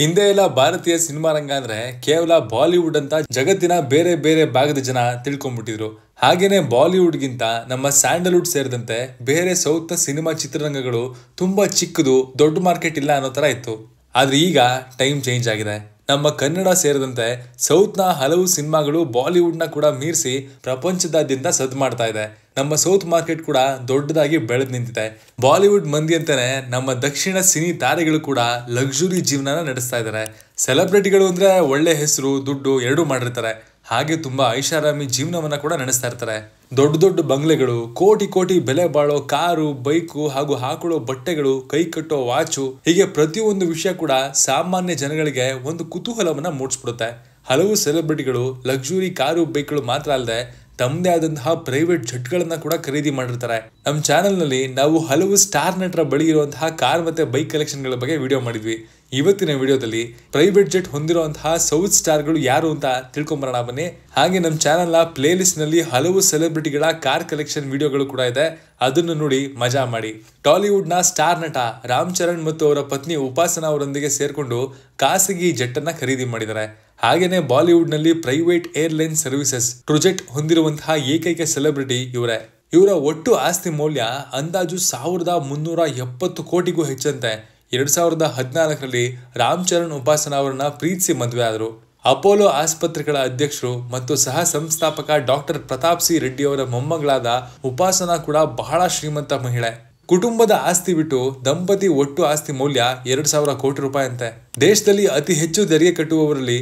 ಹಿಂದೆ ಎಲ್ಲ ಭಾರತೀಯ ಸಿನಿಮಾ ರಂಗ ಅಂದ್ರೆ ಕೇವಲ ಬಾಲಿವುಡ್ ಅಂತ ಜಗತ್ತಿನ ಬೇರೆ ಬೇರೆ ಭಾಗದ ಜನ ತಿಳ್ಕೊಂಡ್ಬಿಟ್ಟಿದ್ರು ಹಾಗೇನೆ ಬಾಲಿವುಡ್ಗಿಂತ ನಮ್ಮ ಸ್ಯಾಂಡಲ್ವುಡ್ ಸೇರಿದಂತೆ ಬೇರೆ ಸೌತ್ನ ಸಿನಿಮಾ ಚಿತ್ರರಂಗಗಳು ತುಂಬಾ ಚಿಕ್ಕದು ದೊಡ್ಡ ಮಾರ್ಕೆಟ್ ಇಲ್ಲ ಅನ್ನೋ ತರ ಇತ್ತು ಆದ್ರೆ ಈಗ ಟೈಮ್ ಚೇಂಜ್ ಆಗಿದೆ ನಮ್ಮ ಕನ್ನಡ ಸೇರಿದಂತೆ ಸೌತ್ನ ಹಲವು ಸಿನಿಮಾಗಳು ಬಾಲಿವುಡ್ನ ಕೂಡ ಮೀರಿಸಿ ಪ್ರಪಂಚದಾದ್ಯಂತ ಸದ್ದು ಮಾಡ್ತಾ ಇದೆ ನಮ್ಮ ಸೌತ್ ಮಾರ್ಕೆಟ್ ಕೂಡ ದೊಡ್ಡದಾಗಿ ಬೆಳೆದು ನಿಂತಿದೆ ಬಾಲಿವುಡ್ ಮಂದಿ ಅಂತಾನೆ ನಮ್ಮ ದಕ್ಷಿಣ ಸಿನಿ ತಾರೆಗಳು ಕೂಡ ಲಕ್ಸುರಿ ಜೀವನ ನಡೆಸ್ತಾ ಇದ್ದಾರೆ ಸೆಲೆಬ್ರಿಟಿಗಳು ಅಂದ್ರೆ ಒಳ್ಳೆ ಹೆಸರು ದುಡ್ಡು ಎರಡೂ ಮಾಡಿರ್ತಾರೆ ಹಾಗೆ ತುಂಬಾ ಐಷಾರಾಮಿ ಜೀವನವನ್ನ ಕೂಡ ನಡೆಸ್ತಾ ಇರ್ತಾರೆ ದೊಡ್ಡ ದೊಡ್ಡ ಬಂಗ್ಲೆಗಳು ಕೋಟಿ ಕೋಟಿ ಬೆಲೆ ಬಾಳೋ ಕಾರು ಬೈಕು ಹಾಗೂ ಹಾಕೊಳ್ಳೋ ಬಟ್ಟೆಗಳು ಕೈ ಕಟ್ಟೋ ವಾಚು ಹೀಗೆ ಪ್ರತಿಯೊಂದು ವಿಷಯ ಕೂಡ ಸಾಮಾನ್ಯ ಜನಗಳಿಗೆ ಒಂದು ಕುತೂಹಲವನ್ನ ಮೂಡಿಸ್ಬಿಡುತ್ತೆ ಹಲವು ಸೆಲೆಬ್ರಿಟಿಗಳು ಲಕ್ಸುರಿ ಕಾರು ಬೈಕ್ಗಳು ಮಾತ್ರ ಅಲ್ಲದೆ ತಮ್ಮದೇ ಆದಂತಹ ಪ್ರೈವೇಟ್ ಜಟ್ಗಳನ್ನ ಕೂಡ ಖರೀದಿ ಮಾಡಿರ್ತಾರೆ ನಮ್ಮ ಚಾನೆಲ್ನಲ್ಲಿ ನಾವು ಹಲವು ಸ್ಟಾರ್ ನಟರ ಬಳಿ ಇರುವಂತಹ ಕಾರ್ ಮತ್ತೆ ಬೈಕ್ ಕಲೆಕ್ಷನ್ಗಳ ಬಗ್ಗೆ ವಿಡಿಯೋ ಮಾಡಿದ್ವಿ ಇವತ್ತಿನ ವಿಡಿಯೋದಲ್ಲಿ ಪ್ರೈವೇಟ್ ಜೆಟ್ ಹೊಂದಿರುವಂತಹ ಸೌತ್ ಸ್ಟಾರ್ಗಳು ಯಾರು ಅಂತ ತಿಳ್ಕೊಂಬರೋಣ ಬನ್ನಿ ಹಾಗೆ ನಮ್ಮ ಚಾನೆಲ್ನ ಪ್ಲೇ ಲಿಸ್ಟ್ನಲ್ಲಿ ಹಲವು ಸೆಲೆಬ್ರಿಟಿಗಳ ಕಾರ್ ಕಲೆಕ್ಷನ್ ವಿಡಿಯೋಗಳು ಕೂಡ ಇದೆ ಅದನ್ನು ನೋಡಿ ಮಜಾ ಮಾಡಿ ಟಾಲಿವುಡ್ನ ಸ್ಟಾರ್ ನಟ ರಾಮ್ ಚರಣ್ ಮತ್ತು ಅವರ ಪತ್ನಿ ಉಪಾಸನಾ ಅವರೊಂದಿಗೆ ಸೇರಿಕೊಂಡು ಖಾಸಗಿ ಜೆಟ್ಟನ್ನು ಖರೀದಿ ಮಾಡಿದ್ದಾರೆ ಹಾಗೆಯೇ ಬಾಲಿವುಡ್ನಲ್ಲಿ ಪ್ರೈವೇಟ್ ಏರ್ಲೈನ್ ಸರ್ವಿಸಸ್ ಪ್ರೊಜೆಕ್ಟ್ ಹೊಂದಿರುವಂತಹ ಏಕೈಕ ಸೆಲೆಬ್ರಿಟಿ ಇವರೇ ಇವರ ಒಟ್ಟು ಆಸ್ತಿ ಮೌಲ್ಯ ಅಂದಾಜು ಸಾವಿರದ ಮುನ್ನೂರ ಎಪ್ಪತ್ತು ಕೋಟಿಗೂ ಹೆಚ್ಚಂತೆ ಎರಡು ಸಾವಿರದ ಹದಿನಾಲ್ಕರಲ್ಲಿ ರಾಮ್ ಚರಣ್ ಉಪಾಸನ ಅವರನ್ನ ಪ್ರೀತಿಸಿ ಮದುವೆ ಆದರು ಅಪೋಲೋ ಆಸ್ಪತ್ರೆಗಳ ಅಧ್ಯಕ್ಷರು ಮತ್ತು ಸಹ ಸಂಸ್ಥಾಪಕ ಡಾಕ್ಟರ್ ಪ್ರತಾಪ್ ಸಿ ರೆಡ್ಡಿ ಅವರ ಮೊಮ್ಮಗಳಾದ ಉಪಾಸನಾ ಕೂಡ ಬಹಳ ಶ್ರೀಮಂತ ಮಹಿಳೆ ಕುಟುಂಬದ ಆಸ್ತಿ ಬಿಟ್ಟು ದಂಪತಿ ಒಟ್ಟು ಆಸ್ತಿ ಮೌಲ್ಯ ಎರಡು ಸಾವಿರ ಕೋಟಿ ರೂಪಾಯಿ ಅಂತೆ ದೇಶದಲ್ಲಿ ಅತಿ ಹೆಚ್ಚು ತೆರಿಗೆ ಕಟ್ಟುವವರಲ್ಲಿ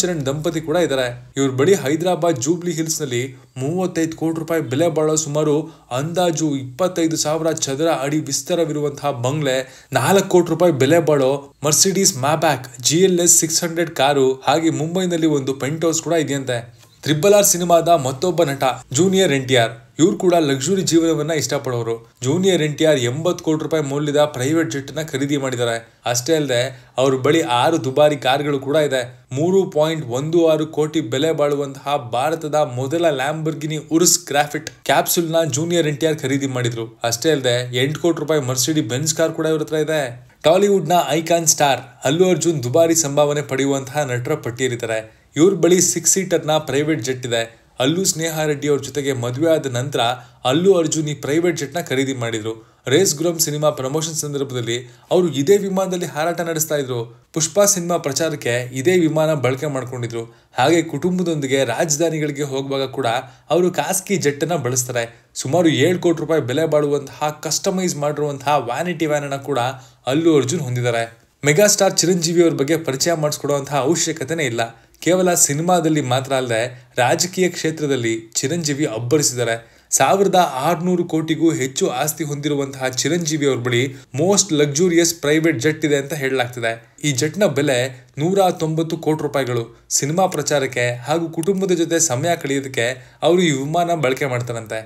ಚರಣ್ ದಂಪತಿ ಕೂಡ ಇದ್ದಾರೆ ಇವ್ರ ಬಳಿ ಹೈದರಾಬಾದ್ ಜೂಬ್ಲಿ ಹಿಲ್ಸ್ ನಲ್ಲಿ ಮೂವತ್ತೈದು ಕೋಟಿ ರೂಪಾಯಿ ಬೆಲೆ ಬಾಳೋ ಸುಮಾರು ಅಂದಾಜು ಇಪ್ಪತ್ತೈದು ಸಾವಿರ ಚದರ ಅಡಿ ವಿಸ್ತಾರವಿರುವಂತಹ ಬಂಗ್ಲೆ ನಾಲ್ಕು ಕೋಟಿ ರೂಪಾಯಿ ಬೆಲೆ ಬಾಳೋ Mercedes Maybach G L S six hundred car ಹಾಗೆ ಮುಂಬೈನಲ್ಲಿ ಒಂದು ಪೆಂಟ್ ಹೌಸ್ ಕೂಡ ಇದೆಯಂತೆ ತ್ರಿಬಲ್ ಆರ್ ಸಿನಿಮಾದ ಮತ್ತೊಬ್ಬ ನಟ ಜೂನಿಯರ್ ಎನ್ ಟಿ ಆರ್ ಇವ್ರು ಕೂಡ ಲಕ್ಸುರಿ ಜೀವನವನ್ನ ಇಷ್ಟಪಡೋರು ಜೂನಿಯರ್ ಎನ್ ಟಿ ಆರ್ ಎಂಬತ್ತು ಕೋಟಿ ರೂಪಾಯಿ ಮೌಲ್ಯದ ಪ್ರೈವೇಟ್ ಜೆಟ್ ನ ಖರೀದಿ ಮಾಡಿದ್ದಾರೆ ಅಷ್ಟೇ ಅಲ್ಲದೆ ಅವ್ರ ಬಳಿ ಆರು ದುಬಾರಿ ಕಾರ್ಗಳು ಕೂಡ ಇದೆ ಮೂರು ಪಾಯಿಂಟ್ ಒಂದು ಆರು ಕೋಟಿ ಬೆಲೆ ಬಾಳುವಂತಹ ಭಾರತದ ಮೊದಲ ಲ್ಯಾಂಬರ್ಗಿನಿ ಉರ್ಸ್ ಗ್ರಾಫಿಟ್ ಕ್ಯಾಪ್ಸುಲ್ ನ ಜೂನಿಯರ್ ಎನ್ ಟಿ ಆರ್ ಖರೀದಿ ಮಾಡಿದ್ರು ಅಷ್ಟೇ ಅಲ್ಲದೆ ಎಂಟು ಕೋಟಿ ರೂಪಾಯಿ ಮರ್ಸಿಡಿ ಬೆನ್ಸ್ ಕಾರ್ ಕೂಡ ಇವ್ರ ಹತ್ರ ಇದೆ ಟಾಲಿವುಡ್ನ ಐಕಾನ್ ಸ್ಟಾರ್ ಅಲ್ಲು ಅರ್ಜುನ್ ದುಬಾರಿ ಸಂಭಾವನೆ ಪಡೆಯುವಂತಹ ನಟರ ಪಟ್ಟಿಯಲ್ಲಿದ್ದಾರೆ ಇವ್ರ ಬಳಿ ಸಿಕ್ಸ್ ಸೀಟರ್ನ ಪ್ರೈವೇಟ್ ಜೆಟ್ ಇದೆ ಅಲ್ಲೂ ಸ್ನೇಹ ರೆಡ್ಡಿ ಅವ್ರ ಜೊತೆಗೆ ಮದುವೆ ಆದ ನಂತರ ಅಲ್ಲೂ ಅರ್ಜುನ್ ಈ ಪ್ರೈವೇಟ್ ಜೆಟ್ನ ಖರೀದಿ ಮಾಡಿದರು ರೇಸ್ ಗುರಂ ಸಿನಿಮಾ ಪ್ರಮೋಷನ್ ಸಂದರ್ಭದಲ್ಲಿ ಅವರು ಇದೇ ವಿಮಾನದಲ್ಲಿ ಹಾರಾಟ ನಡೆಸ್ತಾ ಇದ್ರು ಪುಷ್ಪಾ ಸಿನಿಮಾ ಪ್ರಚಾರಕ್ಕೆ ಇದೇ ವಿಮಾನ ಬಳಕೆ ಮಾಡ್ಕೊಂಡಿದ್ರು ಹಾಗೆ ಕುಟುಂಬದೊಂದಿಗೆ ರಾಜಧಾನಿಗಳಿಗೆ ಹೋಗುವಾಗ ಕೂಡ ಅವರು ಖಾಸಗಿ ಜೆಟ್ಟನ್ನು ಬಳಸ್ತಾರೆ ಸುಮಾರು ಏಳು ಕೋಟಿ ರೂಪಾಯಿ ಬೆಲೆ ಬಾಳುವಂತಹ ಕಸ್ಟಮೈಸ್ ಮಾಡಿರುವಂತಹ ವ್ಯಾನಿಟಿ ವ್ಯಾನನ್ನು ಕೂಡ ಅಲ್ಲು ಅರ್ಜುನ್ ಹೊಂದಿದ್ದಾರೆ ಮೆಗಾಸ್ಟಾರ್ ಚಿರಂಜೀವಿ ಅವ್ರ ಬಗ್ಗೆ ಪರಿಚಯ ಮಾಡಿಸ್ಕೊಡುವಂತಹ ಅವಶ್ಯಕತೆನೇ ಇಲ್ಲ ಕೇವಲ ಸಿನಿಮಾದಲ್ಲಿ ಮಾತ್ರ ಅಲ್ಲದೆ ರಾಜಕೀಯ ಕ್ಷೇತ್ರದಲ್ಲಿ ಚಿರಂಜೀವಿ ಅಬ್ಬರಿಸಿದ್ದಾರೆ ಸಾವಿರದ ಆರುನೂರು ಕೋಟಿಗೂ ಹೆಚ್ಚು ಆಸ್ತಿ ಹೊಂದಿರುವಂತಹ ಚಿರಂಜೀವಿ ಅವ್ರ ಬಳಿ ಮೋಸ್ಟ್ ಲಕ್ಸುರಿಯಸ್ ಪ್ರೈವೇಟ್ ಜೆಟ್ ಇದೆ ಅಂತ ಹೇಳಲಾಗ್ತಿದೆ ಈ ಜೆಟ್ನ ಬೆಲೆ ನೂರ ತೊಂಬತ್ತು ಕೋಟಿ ರೂಪಾಯಿಗಳು ಸಿನಿಮಾ ಪ್ರಚಾರಕ್ಕೆ ಹಾಗೂ ಕುಟುಂಬದ ಜೊತೆ ಸಮಯ ಕಳೆಯೋದಕ್ಕೆ ಅವರು ಈ ವಿಮಾನ ಬಳಕೆ ಮಾಡ್ತಾರಂತೆ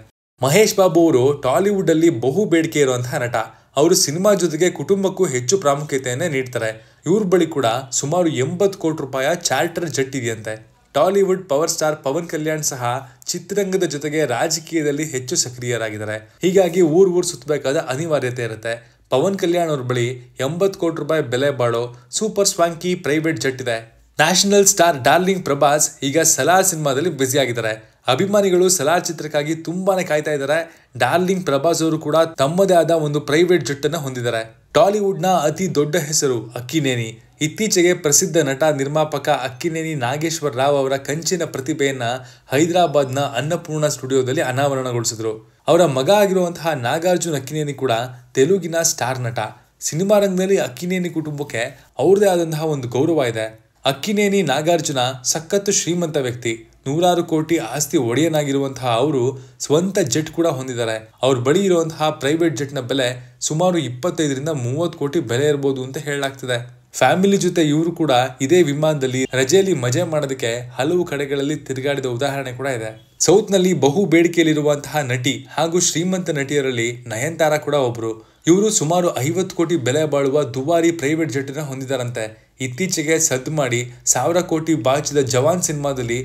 ಮಹೇಶ್ ಬಾಬು ಅವರು ಟಾಲಿವುಡ್ ಅಲ್ಲಿ ಬಹು ಬೇಡಿಕೆ ಇರುವಂತಹ ನಟ ಅವರು ಸಿನಿಮಾ ಜೊತೆಗೆ ಕುಟುಂಬಕ್ಕೂ ಹೆಚ್ಚು ಪ್ರಾಮುಖ್ಯತೆಯನ್ನೇ ನೀಡ್ತಾರೆ ಇವ್ರ ಬಳಿ ಕೂಡ ಸುಮಾರು ಎಂಬತ್ತು ಕೋಟಿ ರೂಪಾಯಿಯ ಚಾರ್ಟರ್ ಜಟ್ ಇದೆಯಂತೆ ಟಾಲಿವುಡ್ ಪವರ್ ಸ್ಟಾರ್ ಪವನ್ ಕಲ್ಯಾಣ್ ಸಹ ಚಿತ್ರರಂಗದ ಜೊತೆಗೆ ರಾಜಕೀಯದಲ್ಲಿ ಹೆಚ್ಚು ಸಕ್ರಿಯರಾಗಿದ್ದಾರೆ ಹೀಗಾಗಿ ಊರ್ ಊರ್ ಸುತ್ತಬೇಕಾದ ಅನಿವಾರ್ಯತೆ ಇರುತ್ತೆ ಪವನ್ ಕಲ್ಯಾಣ್ ಅವ್ರ ಬಳಿ ಎಂಬತ್ತು ಕೋಟಿ ರೂಪಾಯಿ ಬೆಲೆ ಬಾಳೋ ಸೂಪರ್ ಸ್ವಾಂಕಿ ಪ್ರೈವೇಟ್ ಜೆಟ್ ಇದೆ ನ್ಯಾಷನಲ್ ಸ್ಟಾರ್ ಡಾರ್ಲಿಂಗ್ ಪ್ರಭಾಸ್ ಈಗ ಸಲಾರ್ ಸಿನಿಮಾದಲ್ಲಿ ಬ್ಯುಸಿ ಆಗಿದ್ದಾರೆ ಅಭಿಮಾನಿಗಳು ಸಲಾರ್ ಚಿತ್ರಕ್ಕಾಗಿ ತುಂಬಾನೇ ಕಾಯ್ತಾ ಇದ್ದಾರೆ ಡಾರ್ಲಿಂಗ್ ಪ್ರಭಾಸ್ ಅವರು ಕೂಡ ತಮ್ಮದೇ ಆದ ಒಂದು ಪ್ರೈವೇಟ್ ಅನ್ನು ಹೊಂದಿದ್ದಾರೆ ಟಾಲಿವುಡ್ನ ಅತಿ ದೊಡ್ಡ ಹೆಸರು ಅಕ್ಕಿನೇನಿ ಇತ್ತೀಚೆಗೆ ಪ್ರಸಿದ್ಧ ನಟ ನಿರ್ಮಾಪಕ ಅಕ್ಕಿನೇನಿ ನಾಗೇಶ್ವರ ರಾವ್ ಅವರ ಕಂಚಿನ ಪ್ರತಿಭೆಯನ್ನು ಹೈದರಾಬಾದ್ನ ಅನ್ನಪೂರ್ಣ ಸ್ಟುಡಿಯೋದಲ್ಲಿ ಅನಾವರಣಗೊಳಿಸಿದರು ಅವರ ಮಗ ಆಗಿರುವಂತಹ ನಾಗಾರ್ಜುನ್ ಅಕ್ಕಿನೇನಿ ಕೂಡ ತೆಲುಗಿನ ಸ್ಟಾರ್ ನಟ ಸಿನಿಮಾ ರಂಗದಲ್ಲಿ ಅಕ್ಕಿನೇನಿ ಕುಟುಂಬಕ್ಕೆ ಅವ್ರದೇ ಆದಂತಹ ಒಂದು ಗೌರವ ಇದೆ ಅಕ್ಕಿನೇನಿ ನಾಗಾರ್ಜುನ ಸಖತ್ತು ಶ್ರೀಮಂತ ವ್ಯಕ್ತಿ ನೂರಾರು ಕೋಟಿ ಆಸ್ತಿ ಒಡೆಯನಾಗಿರುವಂತಹ ಅವರು ಸ್ವಂತ ಜೆಟ್ ಕೂಡ ಹೊಂದಿದ್ದಾರೆ ಅವ್ರ ಬಳಿ ಇರುವಂತಹ ಪ್ರೈವೇಟ್ ಜೆಟ್ನ ಬೆಲೆ ಸುಮಾರು ಇಪ್ಪತ್ತೈದರಿಂದ ಮೂವತ್ತು ಕೋಟಿ ಬೆಲೆ ಇರಬಹುದು ಅಂತ ಹೇಳಲಾಗ್ತಿದೆ ಫ್ಯಾಮಿಲಿ ಜೊತೆ ಇವರು ಕೂಡ ಇದೇ ವಿಮಾನದಲ್ಲಿ ರಜೆಯಲ್ಲಿ ಮಜೆ ಮಾಡೋದಕ್ಕೆ ಹಲವು ಕಡೆಗಳಲ್ಲಿ ತಿರುಗಾಡಿದ ಉದಾಹರಣೆ ಕೂಡ ಇದೆ ಸೌತ್ನಲ್ಲಿ ಬಹು ಬೇಡಿಕೆಯಲ್ಲಿರುವಂತಹ ನಟಿ ಹಾಗೂ ಶ್ರೀಮಂತ ನಟಿಯರಲ್ಲಿ ನಯನತಾರಾ ಕೂಡ ಒಬ್ರು ಇವರು ಸುಮಾರು ಐವತ್ತು ಕೋಟಿ ಬೆಲೆ ಬಾಳುವ ದುಬಾರಿ ಪ್ರೈವೇಟ್ ಜೆಟ್ನ ಹೊಂದಿದ್ದಾರಂತೆ ಇತ್ತೀಚೆಗೆ ಸದ್ದು ಮಾಡಿ ಸಾವಿರ ಕೋಟಿ ಬಾಚಿದ ಜವಾನ್ ಸಿನಿಮಾದಲ್ಲಿ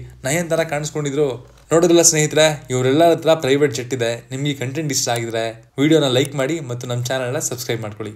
ತರ ಕಾಣಿಸ್ಕೊಂಡಿದ್ರು ನೋಡಿದ್ರಲ್ಲ ಸ್ನೇಹಿತರೆ ಇವರೆಲ್ಲರ ಹತ್ರ ಪ್ರೈವೇಟ್ ಜೆಟ್ ಇದೆ ನಿಮಗೆ ಕಂಟೆಂಟ್ ಇಷ್ಟ ಆಗಿದ್ರೆ ವಿಡಿಯೋನ ಲೈಕ್ ಮಾಡಿ ಮತ್ತು ನಮ್ಮ ಚಾನಲ್ನ ಸಬ್ಸ್ಕ್ರೈಬ್ ಮಾಡ್ಕೊಳ್ಳಿ